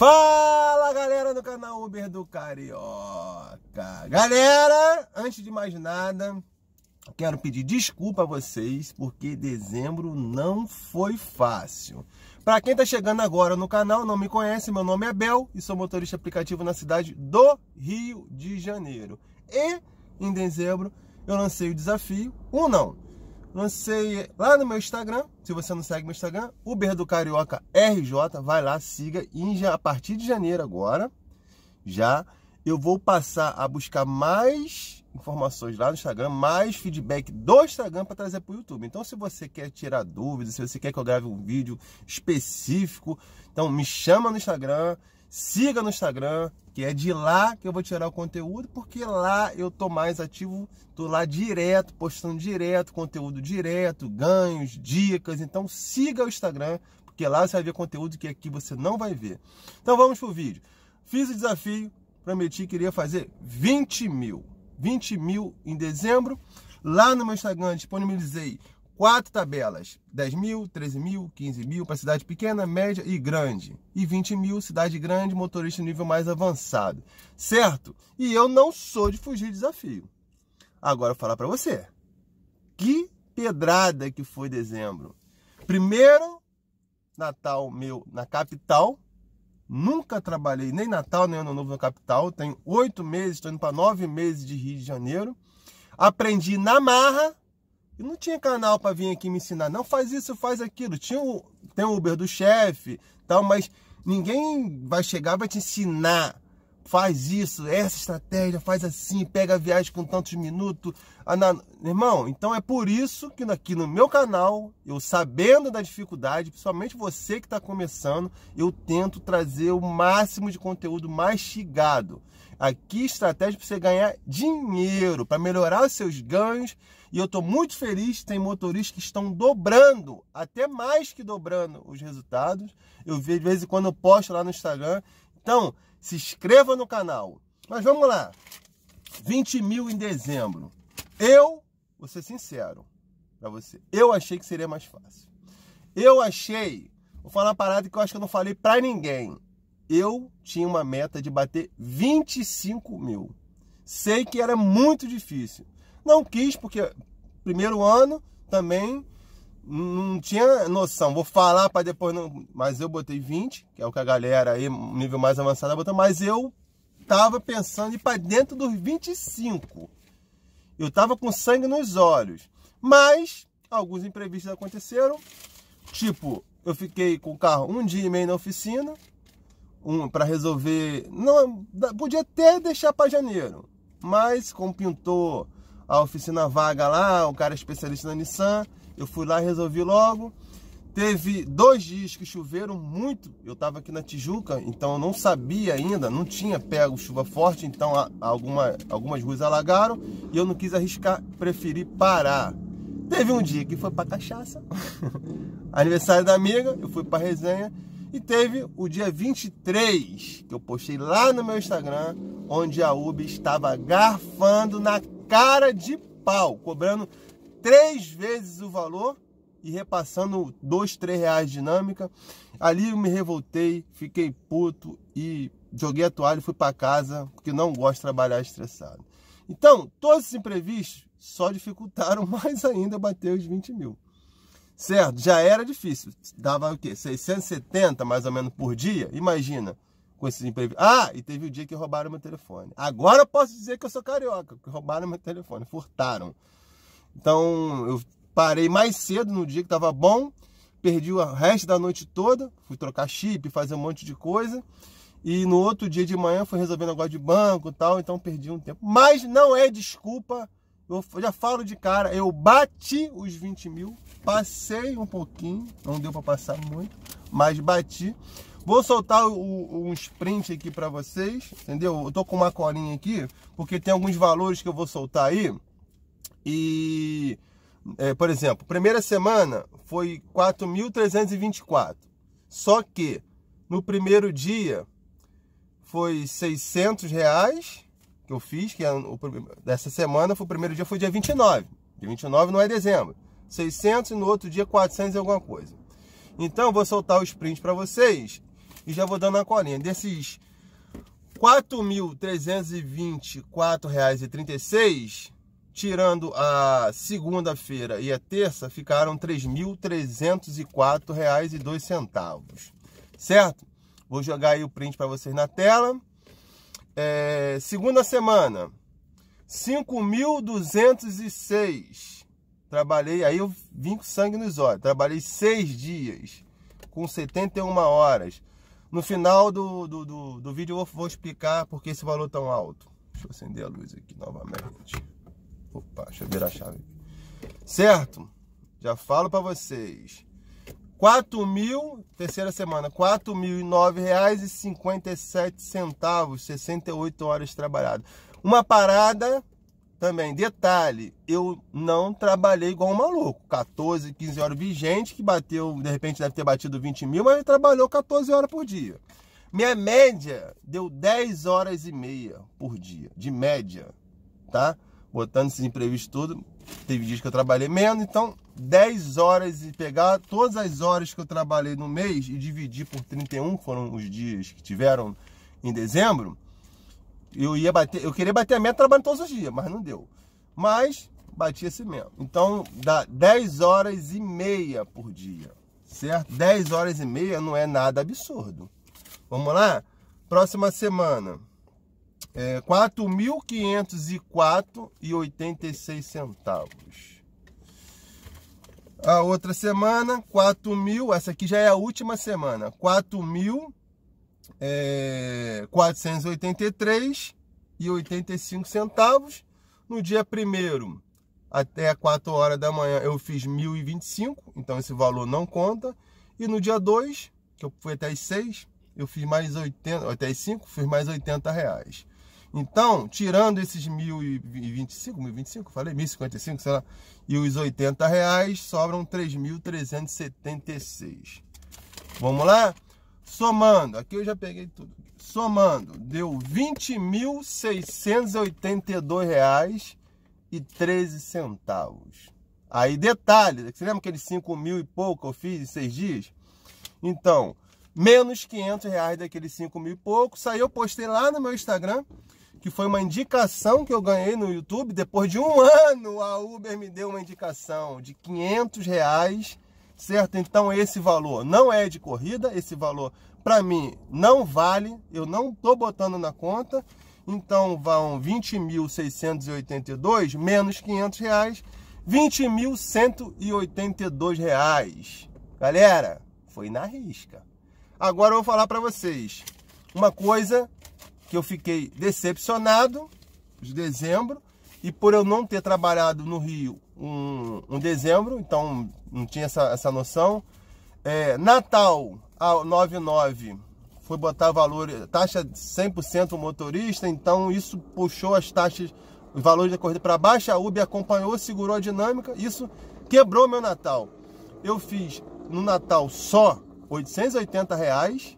Fala galera do canal Uber do Carioca! Galera, antes de mais nada, quero pedir desculpa a vocês porque dezembro não foi fácil. Para quem está chegando agora no canal, não me conhece, meu nome é Bel e sou motorista aplicativo na cidade do Rio de Janeiro. E em dezembro eu lancei o desafio, um não, Lancei lá no meu Instagram, se você não segue meu Instagram, Uber do Carioca RJ, vai lá, siga. E já, a partir de janeiro agora, já eu vou passar a buscar mais informações lá no Instagram, mais feedback do Instagram para trazer para o YouTube. Então, se você quer tirar dúvidas, se você quer que eu grave um vídeo específico, então me chama no Instagram Siga no Instagram, que é de lá que eu vou tirar o conteúdo, porque lá eu tô mais ativo, tô lá direto, postando direto, conteúdo direto, ganhos, dicas. Então siga o Instagram, porque lá você vai ver conteúdo que aqui você não vai ver. Então vamos pro vídeo. Fiz o desafio, prometi que iria fazer 20 mil. 20 mil em dezembro. Lá no meu Instagram disponibilizei Quatro tabelas: 10 mil, 13 mil, 15 mil para cidade pequena, média e grande. E 20 mil, cidade grande, motorista nível mais avançado. Certo? E eu não sou de fugir de desafio. Agora eu vou falar para você. Que pedrada que foi dezembro. Primeiro Natal meu na capital. Nunca trabalhei nem Natal nem Ano Novo na capital. Tenho oito meses, estou indo para nove meses de Rio de Janeiro. Aprendi na marra e não tinha canal para vir aqui me ensinar. Não faz isso, faz aquilo. Tinha o, tem o Uber do chefe, tal, mas ninguém vai chegar vai te ensinar faz isso, essa estratégia, faz assim, pega a viagem com tantos minutos. Irmão, então é por isso que aqui no meu canal, eu sabendo da dificuldade, principalmente você que está começando, eu tento trazer o máximo de conteúdo mastigado. Aqui, estratégia para você ganhar dinheiro, para melhorar os seus ganhos. E eu estou muito feliz, tem motoristas que estão dobrando, até mais que dobrando os resultados. Eu vejo de vez em quando eu posto lá no Instagram. Então, se inscreva no canal. Mas vamos lá. 20 mil em dezembro. Eu, vou ser sincero para você, eu achei que seria mais fácil. Eu achei, vou falar uma parada que eu acho que eu não falei para ninguém. Eu tinha uma meta de bater 25 mil. Sei que era muito difícil. Não quis, porque primeiro ano também não tinha noção. Vou falar para depois não. Mas eu botei 20, que é o que a galera aí, nível mais avançado, botou. Mas eu tava pensando em ir para dentro dos 25. Eu tava com sangue nos olhos. Mas alguns imprevistos aconteceram. Tipo, eu fiquei com o carro um dia e meio na oficina. Um para resolver. Não, podia até deixar para janeiro. Mas como pintou a oficina vaga lá, o cara é especialista na Nissan eu fui lá e resolvi logo. Teve dois dias que choveram muito. Eu estava aqui na Tijuca, então eu não sabia ainda, não tinha pego chuva forte, então alguma, algumas ruas alagaram e eu não quis arriscar, preferi parar. Teve um dia que foi para cachaça, aniversário da amiga, eu fui para resenha. E teve o dia 23, que eu postei lá no meu Instagram, onde a Uber estava garfando na cara de pau, cobrando três vezes o valor e repassando dois, três reais dinâmica. Ali eu me revoltei, fiquei puto e joguei a toalha e fui para casa, porque não gosto de trabalhar estressado. Então, todos os imprevistos só dificultaram mais ainda bater os 20 mil. Certo, já era difícil. Dava o quê? 670 mais ou menos por dia? Imagina com esses imprevistos. Ah, e teve o dia que roubaram meu telefone. Agora eu posso dizer que eu sou carioca, que roubaram meu telefone, furtaram. Então eu parei mais cedo no dia que estava bom, perdi o resto da noite toda, fui trocar chip, fazer um monte de coisa. E no outro dia de manhã fui resolver negócio de banco e tal, então perdi um tempo. Mas não é desculpa, eu já falo de cara, eu bati os 20 mil, passei um pouquinho, não deu para passar muito, mas bati. Vou soltar um sprint aqui para vocês, entendeu? Eu tô com uma colinha aqui, porque tem alguns valores que eu vou soltar aí, e, é, por exemplo, primeira semana foi 4.324. Só que no primeiro dia foi 600 reais que eu fiz, que é o, dessa semana foi o primeiro dia, foi dia 29. Dia 29 não é dezembro. 600 e no outro dia 400 e alguma coisa. Então eu vou soltar o sprint para vocês e já vou dando a colinha. Desses R$ 4.324,36, tirando a segunda-feira e a terça, ficaram R$ 3.304,02, certo? Vou jogar aí o print para vocês na tela. É, segunda semana, 5.206. Trabalhei, aí eu vim com sangue nos olhos. Trabalhei seis dias, com 71 horas. No final do, do, do, do vídeo eu vou, vou explicar por que esse valor tão alto. Deixa eu acender a luz aqui novamente. Opa, deixa eu virar a chave. Certo? Já falo para vocês. 4 mil, terceira semana, R$ 4.009,57, 68 horas trabalhadas. Uma parada também, detalhe, eu não trabalhei igual um maluco. 14, 15 horas vigente, que bateu, de repente deve ter batido 20 mil, mas ele trabalhou 14 horas por dia. Minha média deu 10 horas e meia por dia, de média, tá? botando esses imprevistos tudo. Teve dias que eu trabalhei menos, então 10 horas e pegar todas as horas que eu trabalhei no mês e dividir por 31, foram os dias que tiveram em dezembro, eu ia bater, eu queria bater a meta trabalhando todos os dias, mas não deu. Mas bati esse mesmo. Então dá 10 horas e meia por dia, certo? 10 horas e meia não é nada absurdo. Vamos lá? Próxima semana é, 4.504,86 centavos. A outra semana, 4 mil, essa aqui já é a última semana, 4 mil é, e 85 centavos. No dia primeiro, até 4 horas da manhã, eu fiz 1025, então esse valor não conta. E no dia 2, que eu fui até as 6, eu fiz mais 80, até as 5, fiz mais 80 reais. Então, tirando esses 1.025, 1.025, falei 1.055, sei lá, e os 80 reais, sobram 3.376. Vamos lá? Somando, aqui eu já peguei tudo. Somando, deu 20.682 reais e 13 centavos. Aí, detalhe, você lembra aqueles 5 mil e pouco que eu fiz em seis dias? Então, menos 500 reais daqueles 5 mil e pouco. Saiu, postei lá no meu Instagram que foi uma indicação que eu ganhei no YouTube. Depois de um ano, a Uber me deu uma indicação de 500 reais, certo? Então esse valor não é de corrida, esse valor para mim não vale, eu não tô botando na conta. Então vão 20.682 menos 500 reais, 20.182 reais. Galera, foi na risca. Agora eu vou falar para vocês uma coisa que eu fiquei decepcionado de dezembro e por eu não ter trabalhado no Rio um, um dezembro, então não tinha essa, essa noção. É, Natal a 99 foi botar valor, taxa 100% motorista, então isso puxou as taxas, os valores da corrida para baixo, a Uber acompanhou, segurou a dinâmica, isso quebrou meu Natal. Eu fiz no Natal só 880 reais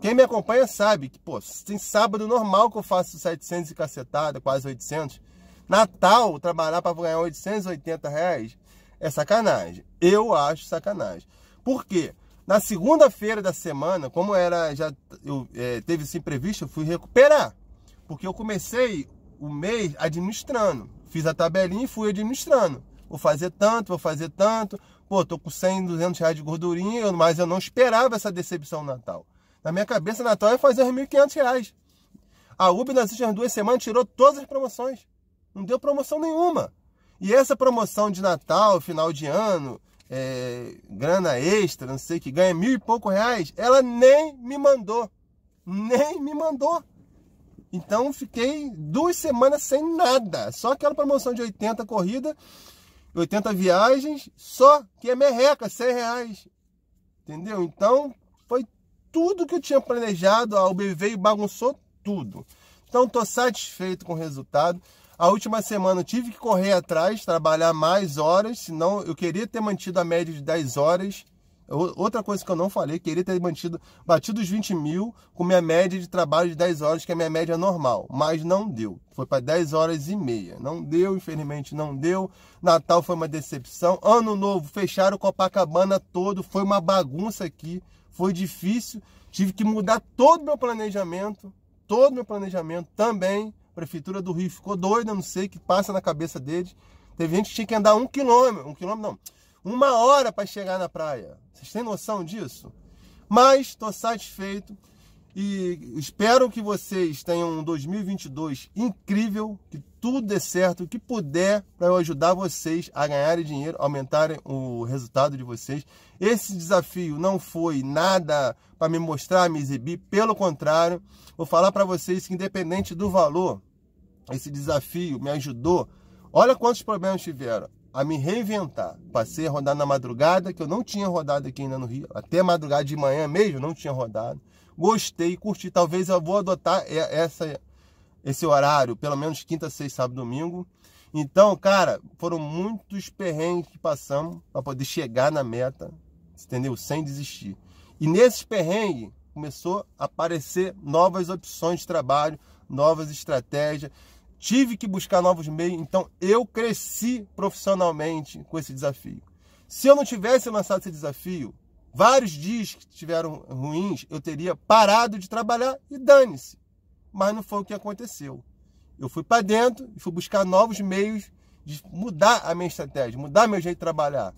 quem me acompanha sabe que, pô, tem sábado normal que eu faço 700 e cacetada, quase 800. Natal, trabalhar para ganhar 880 reais é sacanagem. Eu acho sacanagem. Por quê? Na segunda-feira da semana, como era já eu, é, teve esse imprevisto, eu fui recuperar. Porque eu comecei o mês administrando. Fiz a tabelinha e fui administrando. Vou fazer tanto, vou fazer tanto. Pô, tô com 100, 200 reais de gordurinha, mas eu não esperava essa decepção natal. Na minha cabeça, Natal ia é fazer R$ 1.500. A Uber nas últimas duas semanas tirou todas as promoções. Não deu promoção nenhuma. E essa promoção de Natal, final de ano, é, grana extra, não sei que, ganha mil e pouco reais, ela nem me mandou. Nem me mandou. Então fiquei duas semanas sem nada. Só aquela promoção de 80 corrida, 80 viagens, só que é merreca, 100 reais. Entendeu? Então, tudo que eu tinha planejado, a bebê veio e bagunçou tudo. Então estou satisfeito com o resultado. A última semana eu tive que correr atrás, trabalhar mais horas, senão eu queria ter mantido a média de 10 horas. Outra coisa que eu não falei, queria ter mantido, batido os 20 mil com minha média de trabalho de 10 horas, que é minha média normal, mas não deu. Foi para 10 horas e meia. Não deu, infelizmente não deu. Natal foi uma decepção. Ano novo, fecharam Copacabana todo, foi uma bagunça aqui foi difícil, tive que mudar todo meu planejamento, todo meu planejamento também. A prefeitura do Rio ficou doida, não sei o que passa na cabeça deles. Teve gente que tinha que andar um quilômetro, um quilômetro não, uma hora para chegar na praia. Vocês têm noção disso? Mas estou satisfeito. E espero que vocês tenham um 2022 incrível, que tudo dê certo, que puder para eu ajudar vocês a ganharem dinheiro, aumentarem o resultado de vocês. Esse desafio não foi nada para me mostrar, me exibir, pelo contrário, vou falar para vocês que independente do valor, esse desafio me ajudou. Olha quantos problemas tiveram a me reinventar. Passei a rodar na madrugada, que eu não tinha rodado aqui ainda no Rio, até madrugada de manhã mesmo, não tinha rodado gostei, curti. Talvez eu vou adotar essa, esse horário, pelo menos quinta, sexta, sábado, domingo. Então, cara, foram muitos perrengues que passamos para poder chegar na meta, entendeu? Sem desistir. E nesses perrengues começou a aparecer novas opções de trabalho, novas estratégias. Tive que buscar novos meios, então eu cresci profissionalmente com esse desafio. Se eu não tivesse lançado esse desafio, vários dias que tiveram ruins, eu teria parado de trabalhar e dane-se. Mas não foi o que aconteceu. Eu fui para dentro e fui buscar novos meios de mudar a minha estratégia, mudar meu jeito de trabalhar.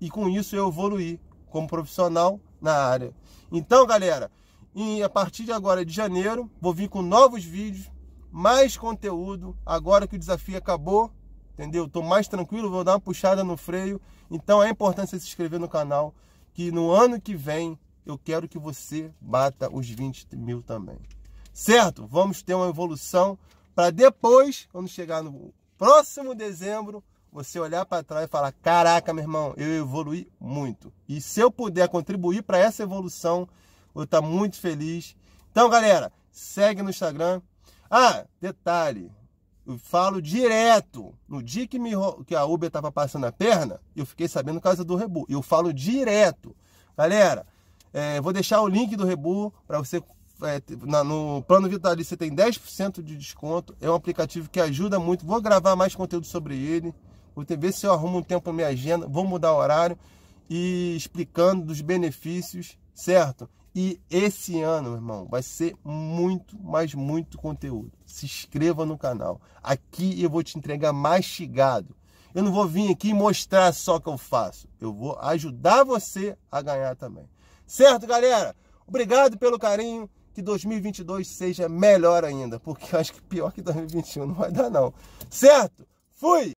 E com isso eu evoluí como profissional na área. Então, galera, e a partir de agora de janeiro, vou vir com novos vídeos, mais conteúdo. Agora que o desafio acabou, entendeu? Estou mais tranquilo, vou dar uma puxada no freio. Então, é importante se inscrever no canal que no ano que vem eu quero que você bata os 20 mil também. Certo? Vamos ter uma evolução para depois, quando chegar no próximo dezembro, você olhar para trás e falar: Caraca, meu irmão, eu evolui muito. E se eu puder contribuir para essa evolução, eu estou muito feliz. Então, galera, segue no Instagram. Ah, detalhe, falo direto. No dia que, me, que a Uber estava passando a perna, eu fiquei sabendo por causa do Rebu. Eu falo direto. Galera, é, vou deixar o link do Rebu para você. É, na, no plano vitalício você tem 10% de desconto. É um aplicativo que ajuda muito. Vou gravar mais conteúdo sobre ele. Vou ter, ver se eu arrumo um tempo na minha agenda. Vou mudar o horário e explicando dos benefícios, certo? E esse ano, irmão, vai ser muito, mas muito conteúdo. Se inscreva no canal. Aqui eu vou te entregar mastigado. Eu não vou vir aqui mostrar só o que eu faço. Eu vou ajudar você a ganhar também. Certo, galera? Obrigado pelo carinho. Que 2022 seja melhor ainda. Porque eu acho que pior que 2021 não vai dar, não. Certo? Fui!